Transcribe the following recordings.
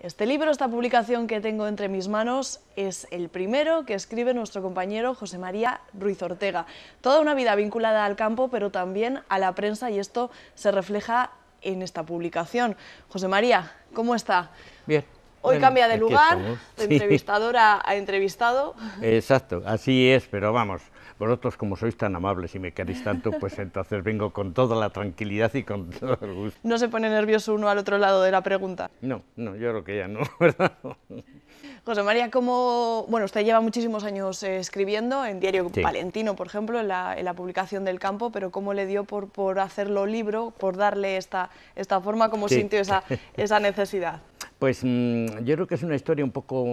Este libro, esta publicación que tengo entre mis manos, es el primero que escribe nuestro compañero José María Ruiz Ortega. Toda una vida vinculada al campo, pero también a la prensa, y esto se refleja en esta publicación. José María, ¿cómo está? Bien. Hoy cambia de lugar, de entrevistadora a, entrevistado. Exacto, así es, pero vamos, vosotros como sois tan amables y me queréis tanto, pues entonces vengo con toda la tranquilidad y con todo el gusto. ¿No se pone nervioso uno al otro lado de la pregunta? No, no, yo creo que ya no, José María, como Bueno, usted lleva muchísimos años eh, escribiendo en Diario Valentino, por ejemplo, en la, publicación del campo, pero ¿cómo le dio por, por hacerlo libro, por darle esta, esta forma? ¿Cómo sintió esa, esa necesidad? Pues mm, yo creo que es una historia un poco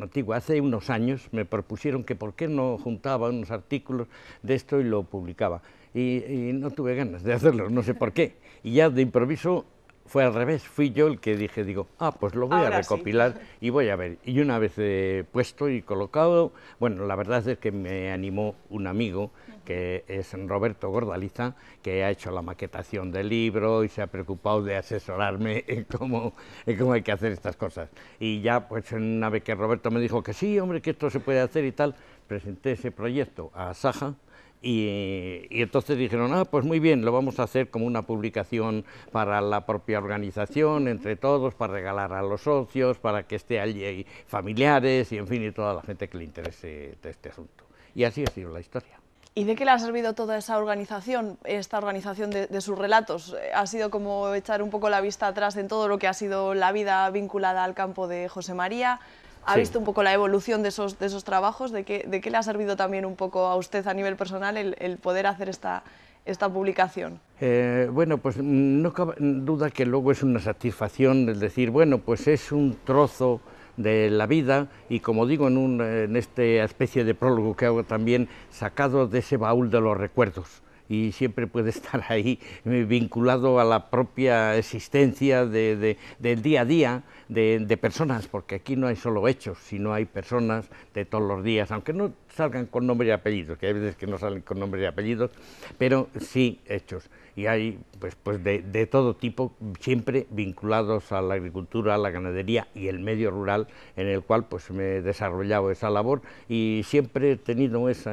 antigua. Hace unos años me propusieron que por qué no juntaba unos artículos de esto y lo publicaba. Y, no tuve ganas de hacerlo, no sé por qué. Y ya de improviso fue al revés, fui yo el que dije, digo, ah, pues lo voy a recopilar y voy a ver. Y una vez eh, puesto y colocado, bueno, la verdad es que me animó un amigo, que es Roberto Gordaliza, que ha hecho la maquetación del libro y se ha preocupado de asesorarme en cómo, en cómo hay que hacer estas cosas. Y ya, pues una vez que Roberto me dijo que sí, hombre, que esto se puede hacer y tal, presenté ese proyecto a Saja, y, entonces dijeron, ah, pues muy bien, lo vamos a hacer como una publicación para la propia organización, entre todos, para regalar a los socios, para que esté allí familiares y en fin, toda la gente que le interese de este asunto. Y así ha sido la historia. ¿Y de qué le ha servido toda esa organización, esta organización de, de, sus relatos? Eh, ¿Ha sido como echar un poco la vista atrás en todo lo que ha sido la vida vinculada al campo de José María? ha visto un poco la evolución de esos, trabajos, de qué, le ha servido también un poco a usted a nivel personal el, poder hacer esta, esta publicación? Eh, bueno, pues no cabe duda que luego es una satisfacción el decir, bueno, pues es un trozo de la vida y como digo en, en esta especie de prólogo que hago también, sacado de ese baúl de los recuerdos y siempre puede estar ahí eh, vinculado a la propia existencia del día a día de, de, personas, porque aquí no hay solo hechos, sino hay personas de todos los días, aunque no salgan con nombre y apellidos, que hay veces que no salen con nombre y apellidos, pero sí hechos. Y hay pues, pues de, todo tipo, siempre vinculados a la agricultura, a la ganadería y el medio rural, en el cual pues me he desarrollado esa labor y siempre he tenido esa,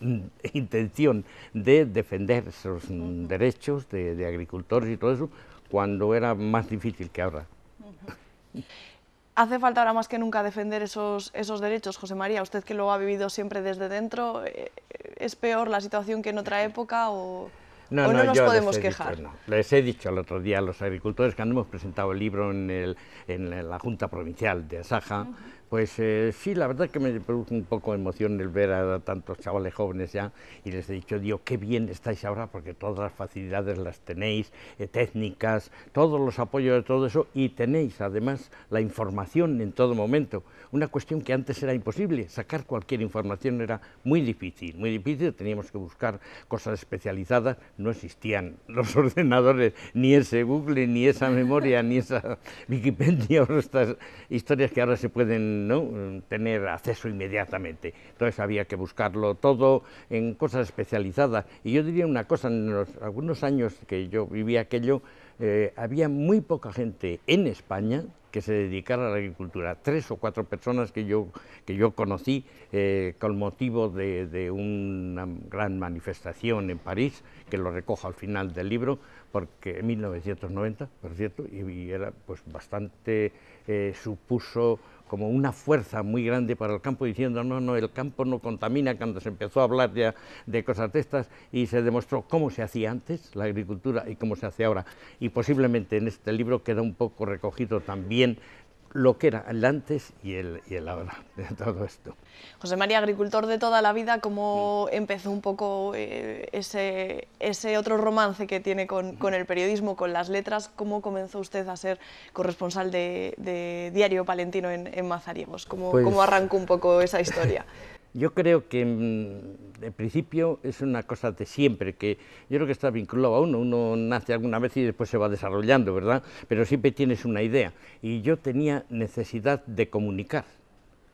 mm, intención de defender esos derechos de, agricultores y todo eso cuando era más difícil que ahora. Hace falta ahora más que nunca defender esos, esos derechos, José María. Usted que lo ha vivido siempre desde dentro, eh, ¿es peor la situación que en otra época o.? No, nos podemos quejar. Les he dicho el otro día a los agricultores cuando hemos presentado el libro en, en la Junta Provincial de Asaja, pues eh, sí, la verdad que me produce un poco de emoción el ver a tantos chavales jóvenes ya y les he dicho, Dios, qué bien estáis ahora porque todas las facilidades las tenéis, eh, técnicas, todos los apoyos de todo eso y tenéis además la información en todo momento. Una cuestión que antes era imposible, sacar cualquier información era muy difícil, muy difícil, teníamos que buscar cosas especializadas, no existían los ordenadores, ni ese Google, ni esa memoria, ni esa Wikipedia, o estas historias que ahora se pueden ¿no? Mm, tener acceso inmediatamente. Entonces había que buscarlo todo en cosas especializadas. Y yo diría una cosa, en los, algunos años que yo vivía aquello, eh, había muy poca gente en España que se dedicara a la agricultura. Tres o cuatro personas que yo, que yo conocí eh, con motivo de, una gran manifestación en París, que lo recojo al final del libro, porque en 1990, por cierto, y, era pues bastante, eh, supuso como una fuerza muy grande para el campo, diciendo, no, no, el campo no contamina, cuando se empezó a hablar ya de cosas de estas, y se demostró cómo se hacía antes la agricultura y cómo se hace ahora. Y posiblemente en este libro queda un poco recogido también lo que era el antes y el, y el ahora de todo esto. José María, agricultor de toda la vida, ¿cómo empezó un poco eh, ese, ese, otro romance que tiene con, el periodismo, con las letras? ¿Cómo comenzó usted a ser corresponsal de, Diario Palentino en, en Mazariegos? ¿Cómo, pues arrancó un poco esa historia? Yo creo que mm, en principio es una cosa de siempre, que yo creo que está vinculado a uno, uno nace alguna vez y después se va desarrollando, ¿verdad? Pero siempre tienes una idea. Y yo tenía necesidad de comunicar,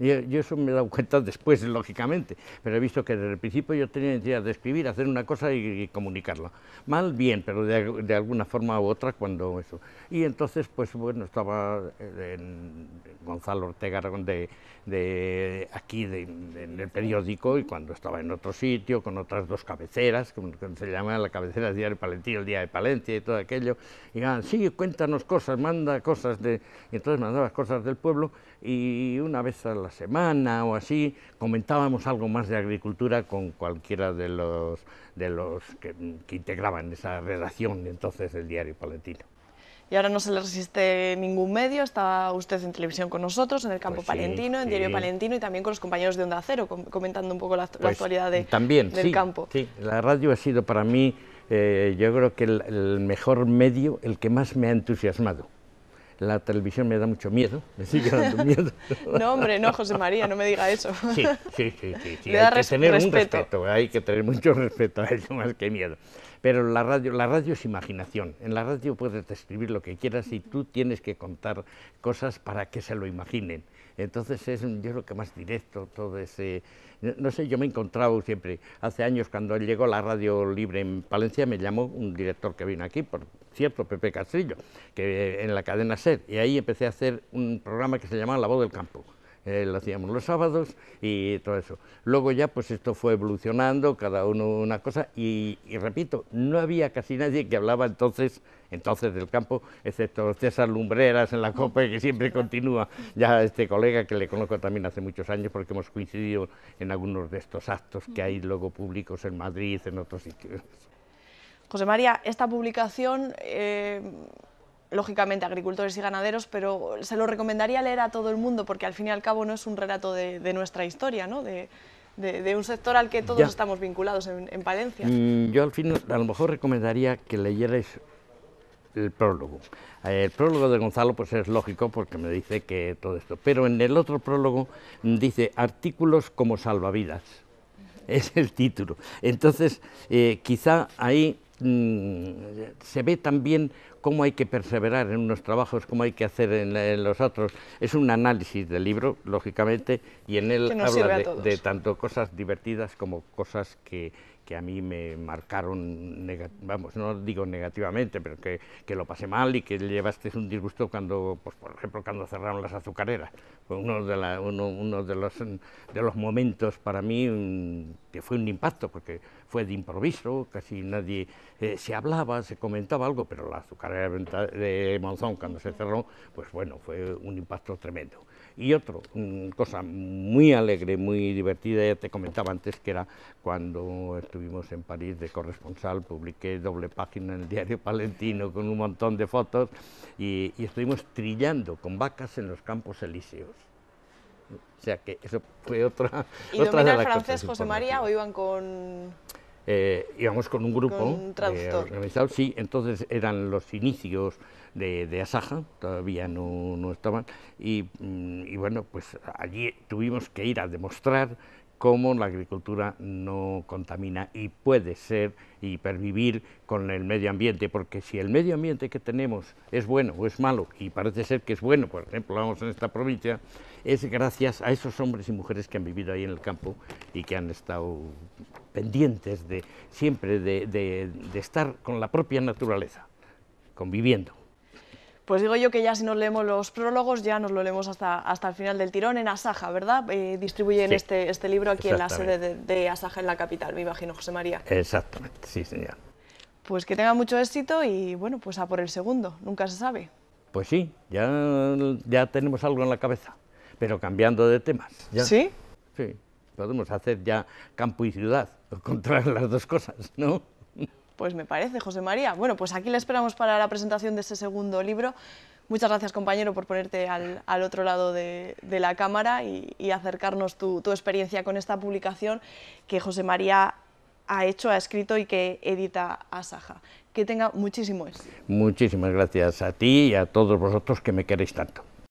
yo, eso me he dado cuenta después, lógicamente, pero he visto que desde el principio yo tenía necesidad de escribir, hacer una cosa y, comunicarla. Mal, bien, pero de, alguna forma u otra cuando eso. Y entonces, pues bueno, estaba en Gonzalo Ortega de, de aquí, en el periódico, y cuando estaba en otro sitio, con otras dos cabeceras, como se llama la cabecera del Diario Palentino, el Día de Palencia y todo aquello, y daban: ah, sí, cuéntanos cosas, manda cosas de... Y entonces mandaba cosas del pueblo y una vez a la semana o así comentábamos algo más de agricultura con cualquiera de los, de los que, integraban esa redacción entonces del diario palentino y ahora no se le resiste ningún medio. Está usted en televisión con nosotros, en el campo pues palentino, en Diario Palentino y también con los compañeros de Onda Cero, comentando un poco la, pues actualidad también, del sí, campo. Sí, la radio ha sido para mí, eh, yo creo que el mejor medio, el que más me ha entusiasmado la televisión me da mucho miedo, me sigue dando miedo. no, hombre, no, José María, no me diga eso. sí, sí, sí, hay que tener respeto, hay que tener mucho respeto a eso más que miedo. Pero la radio, la radio es imaginación, en la radio puedes describir lo que quieras y tú tienes que contar cosas para que se lo imaginen. Entonces es yo creo que más directo todo ese... No, sé, yo me encontraba siempre, hace años cuando llegó la radio libre en Palencia me llamó un director que vino aquí, por cierto, Pepe Castillo, que eh, en la cadena SED, y ahí empecé a hacer un programa que se llamaba La Voz del Campo. Eh, lo hacíamos los sábados y todo eso. Luego ya pues esto fue evolucionando, cada uno una cosa, y, repito, no había casi nadie que hablaba entonces entonces del campo, excepto César Lumbreras en la copa... que siempre continúa, ya este colega que le conozco también hace muchos años porque hemos coincidido en algunos de estos actos que hay luego públicos en Madrid, en otros sitios. José María, esta publicación eh, lógicamente agricultores y ganaderos, pero se lo recomendaría leer a todo el mundo porque al fin y al cabo no es un relato de, nuestra historia, ¿no? De, un sector al que todos estamos vinculados en, Palencia. Mm, yo al fin a lo mejor recomendaría que leyerais el prólogo. Eh, el prólogo de Gonzalo pues es lógico porque me dice que todo esto, pero en el otro prólogo mm, dice artículos como salvavidas, es el título. Entonces eh, quizá ahí Mm, se ve también cómo hay que perseverar en unos trabajos, cómo hay que hacer en, los otros. Es un análisis del libro, lógicamente, y en él habla de, tanto cosas divertidas como cosas que, que a mí me marcaron, vamos, no digo negativamente, pero que, que, lo pasé mal y que llevaste un disgusto cuando, pues, por ejemplo, cuando cerraron las azucareras. Fue uno de, uno, de, los, de los momentos para mí mm, que fue un impacto, porque fue de improviso, casi nadie eh, se hablaba, se comentaba algo, pero la azucarera de Monzón cuando se cerró, pues bueno, fue un impacto tremendo. Y otra mm, cosa muy alegre, muy divertida, ya te comentaba antes que era cuando estuvimos en París de corresponsal, publiqué doble página en el diario palentino con un montón de fotos y, y estuvimos trillando con vacas en los campos elíseos. O sea que eso fue otra. ¿Y otra el francés, José María, o iban con.? Eh, íbamos con un grupo un eh, sí, entonces eran los inicios de, Asaja, todavía no, estaban, y, mm, y, bueno, pues allí tuvimos que ir a demostrar cómo la agricultura no contamina y puede ser y pervivir con el medio ambiente, porque si el medio ambiente que tenemos es bueno o es malo, y parece ser que es bueno, por ejemplo, vamos en esta provincia, es gracias a esos hombres y mujeres que han vivido ahí en el campo y que han estado pendientes de, siempre de, estar con la propia naturaleza, conviviendo. Pues digo yo que ya si nos leemos los prólogos, ya nos lo leemos hasta, hasta el final del tirón en Asaja, ¿verdad? Eh, distribuyen este, este libro aquí en la sede de, Asaja, en la capital, me imagino, José María. Exactamente, sí, señor. Pues que tenga mucho éxito y bueno, pues a por el segundo, nunca se sabe. Pues sí, ya, ya tenemos algo en la cabeza, pero cambiando de temas. ¿Sí? Sí, podemos hacer ya campo y ciudad. Contra las dos cosas, ¿no? Pues me parece, José María. Bueno, pues aquí le esperamos para la presentación de ese segundo libro. Muchas gracias, compañero, por ponerte al, al otro lado de, la cámara y, acercarnos tu, tu, experiencia con esta publicación que José María ha hecho, ha escrito y que edita Asaja. Que tenga muchísimo éxito. Muchísimas gracias a ti y a todos vosotros que me queréis tanto.